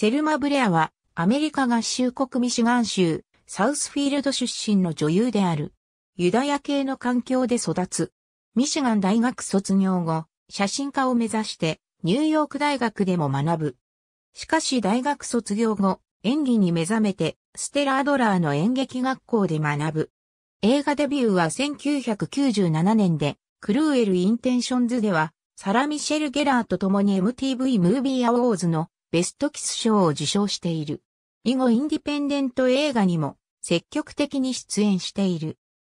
セルマ・ブレアは、アメリカ合衆国ミシガン州、サウスフィールド出身の女優である。ユダヤ系の環境で育つ。ミシガン大学卒業後、写真家を目指してニューヨーク大学でも学ぶ。しかし大学卒業後、演技に目覚めてステラ・アドラーの演劇学校で学ぶ。映画デビューは1997年で、クルーエル・インテンションズでは、サラ・ミシェル・ゲラーと共に MTV ムービー・アウォーズのベストキス賞を受賞している。以後インディペンデント映画にも積極的に出演している。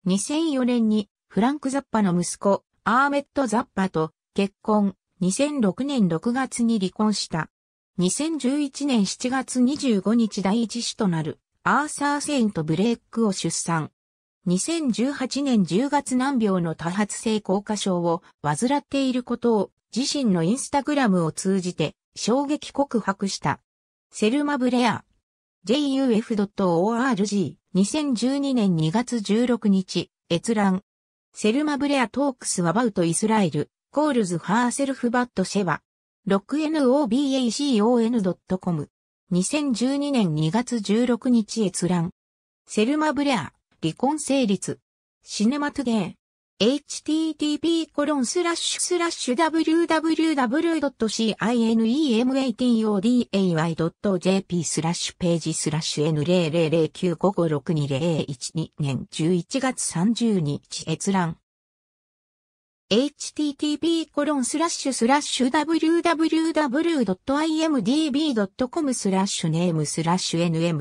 2004年にフランク・ザッパの息子、アーメット・ザッパと結婚、2006年6月に離婚した。2011年7月25日第一子となるアーサー・セイント・ブレイクを出産。2018年10月難病の多発性硬化症を患っていることを自身のインスタグラムを通じて衝撃告白した。セルマ・ブレア。juf.org 2012年2月16日、閲覧。セルマ・ブレアトークス・アバウト・イスラエル、コールズ・ハーセルフ・バット・シェワ。6nobacon.com 2012年2月16日閲覧。セルマ・ブレア、離婚成立。シネマトゥゲー。http://www.cinem18oday.jp スラッシュページスラッシュ n00095562012 年11月30日閲覧 http://www.imdb.com スラッシュネームスラッシュ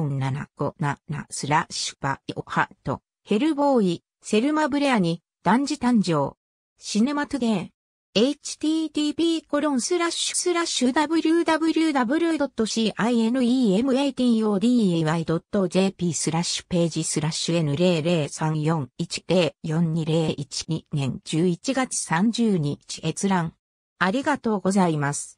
nm0004757 スラッシュパイオハットヘルボーイセルマ・ブレアに、男児誕生。シネマトゥデー、http コロンスラッシュスラッシュ www.cinematoday.jp スラッシュページスラッシュ N00341042012 年11月30日閲覧。ありがとうございます。